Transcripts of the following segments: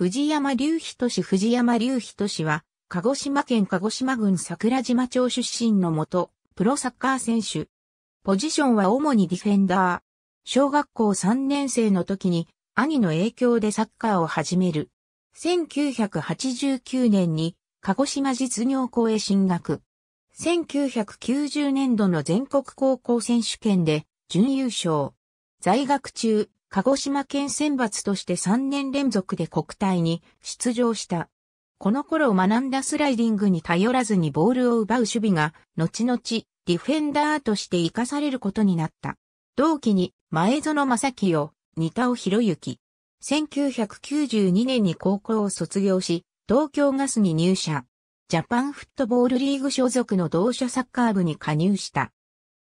藤山隆人氏藤山隆人氏は、鹿児島県鹿児島郡桜島町出身のもと、プロサッカー選手。ポジションは主にディフェンダー。小学校3年生の時に、兄の影響でサッカーを始める。1989年に、鹿児島実業校へ進学。1990年度の全国高校選手権で、準優勝。在学中、鹿児島県選抜として3年連続で国体に出場した。この頃学んだスライディングに頼らずにボールを奪う守備が、後々ディフェンダーとして活かされることになった。同期に前園正清、二田尾博之。1992年に高校を卒業し、東京ガスに入社。ジャパンフットボールリーグ所属の同社サッカー部に加入した。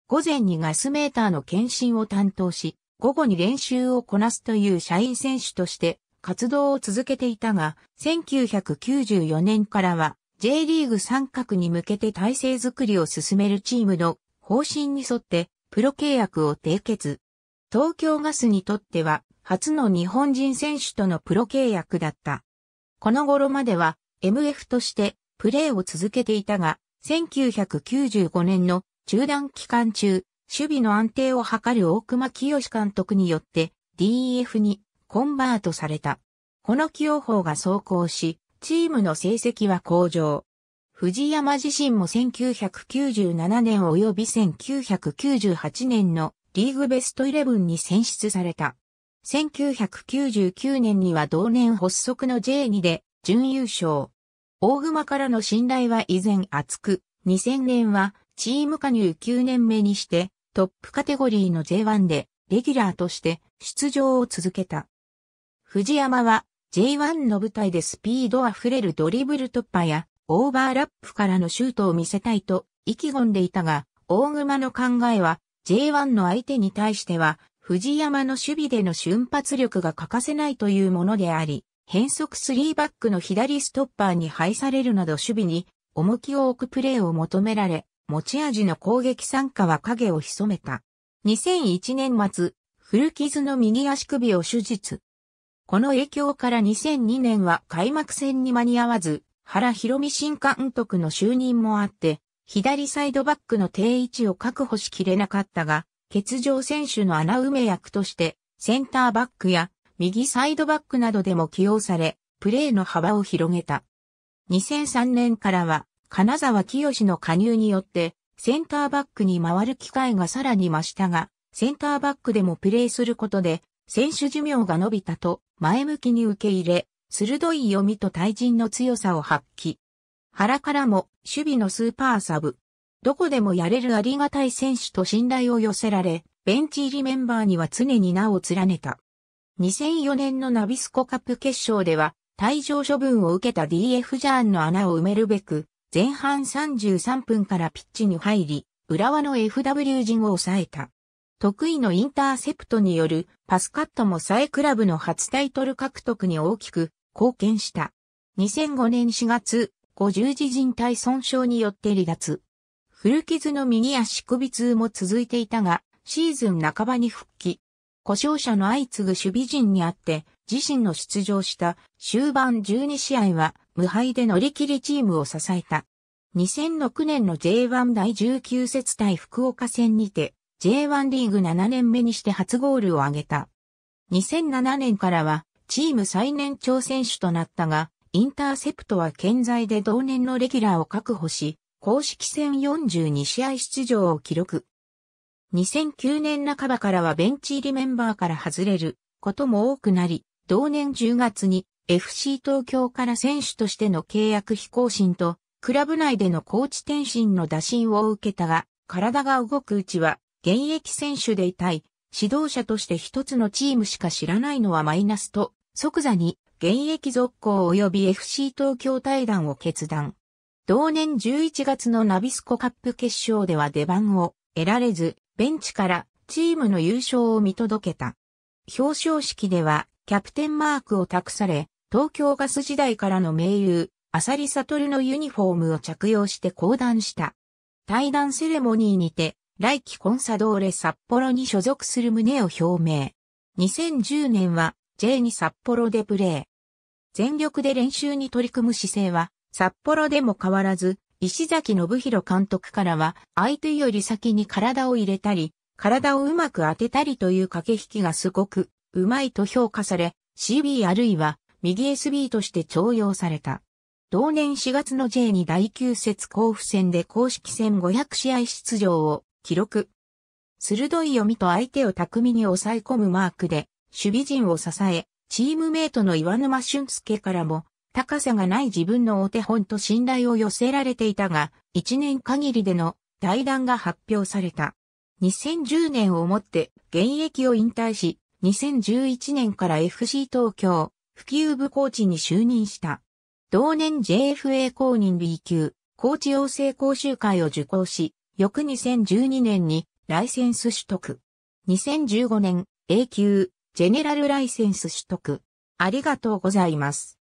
午前にガスメーターの検診を担当し、午後に練習をこなすという社員選手として活動を続けていたが、1994年からは J リーグ三角に向けて体制づくりを進めるチームの方針に沿ってプロ契約を締結。東京ガスにとっては初の日本人選手とのプロ契約だった。この頃までは MF としてプレーを続けていたが、1995年の中断期間中、守備の安定を図る大熊清監督によって DF にコンバートされた。この起用法が走行し、チームの成績は向上。藤山自身も1997年及び1998年のリーグベストイレブンに選出された。1999年には同年発足の J2 で準優勝。大熊からの信頼は依然厚く、2000年はチーム加入9年目にしてトップカテゴリーの J1 でレギュラーとして出場を続けた。藤山は J1 の舞台でスピードあふれるドリブル突破やオーバーラップからのシュートを見せたいと意気込んでいたが、大熊の考えは J1 の相手に対しては藤山の守備での瞬発力が欠かせないというものであり、変則3バックの左ストッパーに配されるなど守備に重きを置くプレーを求められ、持ち味の攻撃参加は影を潜めた。2001年末、古傷の右足首を手術。この影響から2002年は開幕戦に間に合わず、原博美新監督の就任もあって、左サイドバックの定位置を確保しきれなかったが、欠場選手の穴埋め役として、センターバックや右サイドバックなどでも起用され、プレーの幅を広げた。2003年からは、金沢清の加入によって、センターバックに回る機会がさらに増したが、センターバックでもプレーすることで、選手寿命が伸びたと前向きに受け入れ、鋭い読みと対人の強さを発揮。原からも守備のスーパーサブ。どこでもやれるありがたい選手と信頼を寄せられ、ベンチ入りメンバーには常に名を連ねた。2004年のナビスコカップ決勝では、退場処分を受けた DF ジャーンの穴を埋めるべく、前半33分からピッチに入り、浦和の FW 陣を抑えた。得意のインターセプトによるパスカットもさえクラブの初タイトル獲得に大きく貢献した。2005年4月、50字陣体損傷によって離脱。古傷の右足首痛も続いていたが、シーズン半ばに復帰。故障者の相次ぐ守備陣にあって、自身の出場した終盤12試合は無敗で乗り切りチームを支えた。2006年の J1 第19節対福岡戦にて、J1 リーグ7年目にして初ゴールを挙げた。2007年からは、チーム最年長選手となったが、インターセプトは健在で同年のレギュラーを確保し、公式戦42試合出場を記録。2009年半ばからはベンチ入りメンバーから外れることも多くなり、同年10月に FC 東京から選手としての契約非更新と、クラブ内でのコーチ転身の打診を受けたが、体が動くうちは、現役選手でいたい、指導者として一つのチームしか知らないのはマイナスと、即座に、現役続行及び FC 東京対談を決断。同年11月のナビスコカップ決勝では出番を得られず、ベンチからチームの優勝を見届けた。表彰式ではキャプテンマークを託され、東京ガス時代からの盟友、サト悟のユニフォームを着用して講談した。対談セレモニーにて、来季コンサドーレ札幌に所属する旨を表明。2010年は J2 札幌でプレー。全力で練習に取り組む姿勢は札幌でも変わらず、石崎信弘監督からは相手より先に体を入れたり、体をうまく当てたりという駆け引きがすごくうまいと評価され、CB あるいは右 SB として徴用された。同年4月の J2 第9節甲府戦で公式戦500試合出場を記録。鋭い読みと相手を巧みに抑え込むマークで、守備陣を支え、チームメイトの岩沼俊介からも、高さがない自分のお手本と信頼を寄せられていたが、1年限りでの対談が発表された。2010年をもって現役を引退し、2011年から FC 東京、普及部コーチに就任した。同年 JFA 公認 B 級、コーチ養成講習会を受講し、翌2012年にライセンス取得。2015年 A 級、ジェネラルライセンス取得。ありがとうございます。